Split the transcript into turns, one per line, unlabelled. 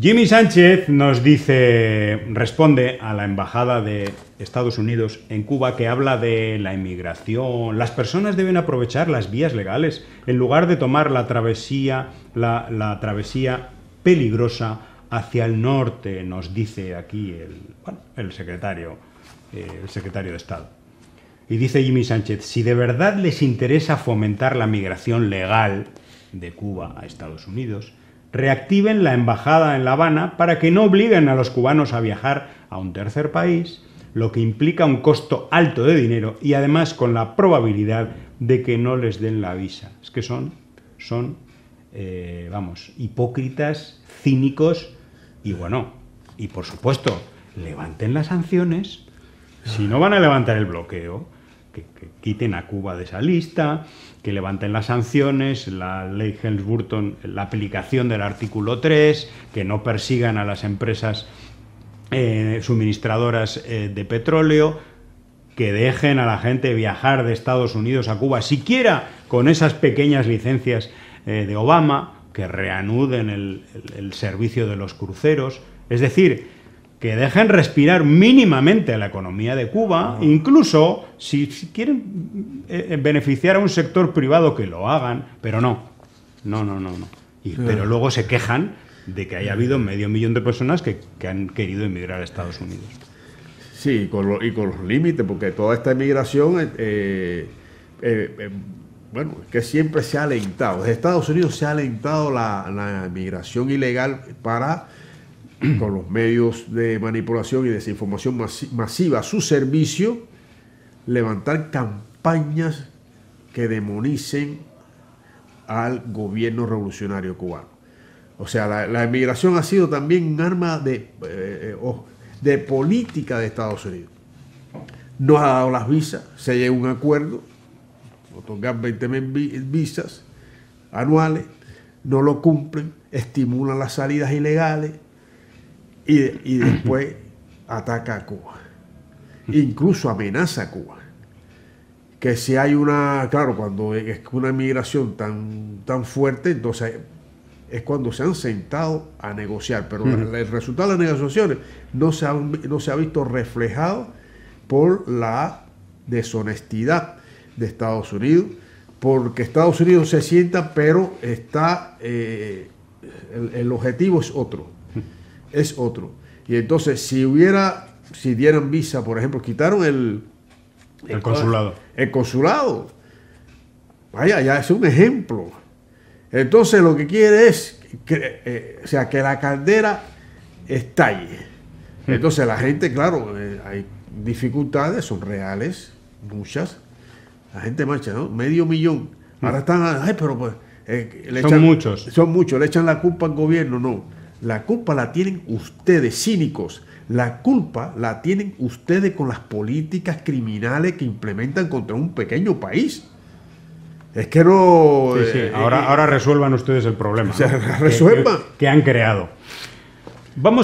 Jimmy Sánchez nos dice, responde a la embajada de Estados Unidos en Cuba que habla de la inmigración. Las personas deben aprovechar las vías legales en lugar de tomar la travesía, la, travesía peligrosa hacia el norte, nos dice aquí el, el secretario, eh, el secretario de Estado. Y dice Jimmy Sánchez, si de verdad les interesa fomentar la migración legal de Cuba a Estados Unidos, reactiven la embajada en La Habana para que no obliguen a los cubanos a viajar a un tercer país, lo que implica un costo alto de dinero y además con la probabilidad de que no les den la visa. Es que son, son eh, vamos, hipócritas, cínicos y bueno, y por supuesto, levanten las sanciones. Si no van a levantar el bloqueo, que, quiten a Cuba de esa lista, que levanten las sanciones, la ley Helms-Burton, la aplicación del artículo 3, que no persigan a las empresas eh, suministradoras eh, de petróleo, que dejen a la gente viajar de Estados Unidos a Cuba, siquiera con esas pequeñas licencias eh, de Obama, que reanuden el servicio de los cruceros. Es decir, que dejen respirar mínimamente a la economía de Cuba, incluso si, quieren eh, eh, beneficiar a un sector privado que lo hagan, pero no, no, no, no, no. Y, Pero luego se quejan de que haya habido medio millón de personas que, han querido emigrar a Estados Unidos. Sí, y con, y con los límites, porque toda esta emigración, eh, bueno,
que siempre se ha alentado, desde Estados Unidos se ha alentado la, la emigración ilegal para con los medios de manipulación y desinformación masiva a su servicio, levantar campañas que demonicen al gobierno revolucionario cubano. O sea, la, la emigración ha sido también un arma de, eh, eh, política de Estados Unidos. No ha dado las visas, se llega a un acuerdo, otorgar 20.000 visas anuales, no lo cumplen, estimulan las salidas ilegales, y, después ataca a Cuba. Incluso amenaza a Cuba. Que si hay una, claro, cuando es una migración tan, tan fuerte, entonces es cuando se han sentado a negociar, pero el resultado de las negociaciones no se, ha, no se ha visto reflejado por la deshonestidad de Estados Unidos, porque Estados Unidos se sienta, pero está eh, el, objetivo es otro es otro. Y entonces, si hubiera, si dieran visa, por ejemplo, quitaron el, el, consulado. El consulado. Vaya, ya es un ejemplo. Entonces lo que quiere es que, eh, o sea, que la caldera estalle. Hmm. Entonces la gente, claro, eh, hay dificultades, son reales, muchas. La gente marcha, ¿no? Medio millón. Ahora hmm. están, ay, pero pues... Eh, son muchos. Son muchos, le echan la culpa al gobierno, no la culpa la tienen ustedes, cínicos. La culpa la tienen ustedes con las políticas criminales que implementan contra un pequeño país. Es que
no. Eh, ahora, eh, ahora resuelvan ustedes el problema. resuelvan. Que, han creado. Vamos.